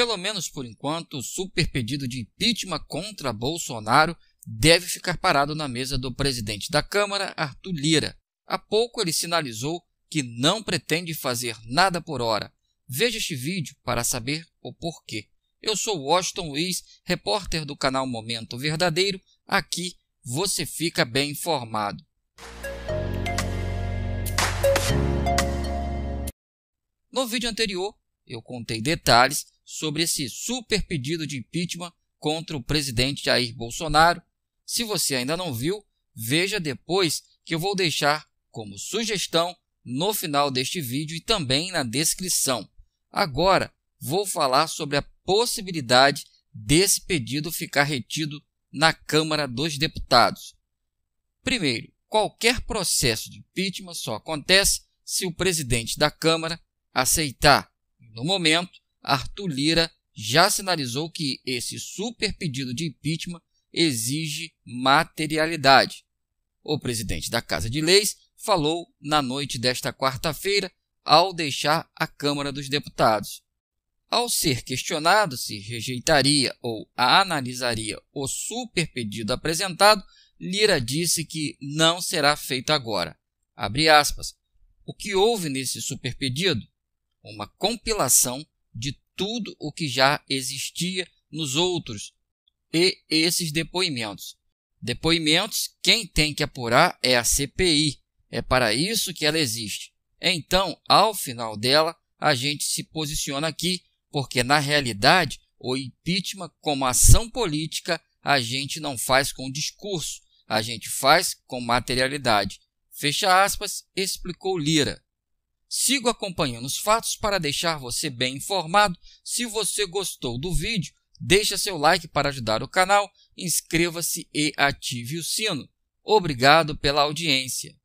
pelo menos por enquanto, o super pedido de impeachment contra Bolsonaro deve ficar parado na mesa do presidente da Câmara, Arthur Lira. Há pouco ele sinalizou que não pretende fazer nada por hora. Veja este vídeo para saber o porquê. Eu sou Washington Luiz, repórter do canal Momento Verdadeiro. Aqui você fica bem informado. No vídeo anterior, eu contei detalhes sobre esse super pedido de impeachment contra o presidente Jair Bolsonaro. Se você ainda não viu, veja depois que eu vou deixar como sugestão no final deste vídeo e também na descrição. Agora vou falar sobre a possibilidade desse pedido ficar retido na Câmara dos Deputados. Primeiro, qualquer processo de impeachment só acontece se o presidente da Câmara aceitar. No momento, Arthur Lira já sinalizou que esse super pedido de impeachment exige materialidade. O presidente da Casa de Leis falou na noite desta quarta-feira ao deixar a Câmara dos Deputados. Ao ser questionado se rejeitaria ou analisaria o super pedido apresentado, Lira disse que não será feito agora. Aspas, o que houve nesse super pedido uma compilação de tudo o que já existia nos outros e esses depoimentos. Depoimentos, quem tem que apurar é a CPI. É para isso que ela existe. Então, ao final dela, a gente se posiciona aqui, porque na realidade, o impeachment como ação política, a gente não faz com discurso, a gente faz com materialidade. Fecha aspas, explicou Lira. Sigo acompanhando os fatos para deixar você bem informado. Se você gostou do vídeo, deixa seu like para ajudar o canal, inscreva-se e ative o sino. Obrigado pela audiência.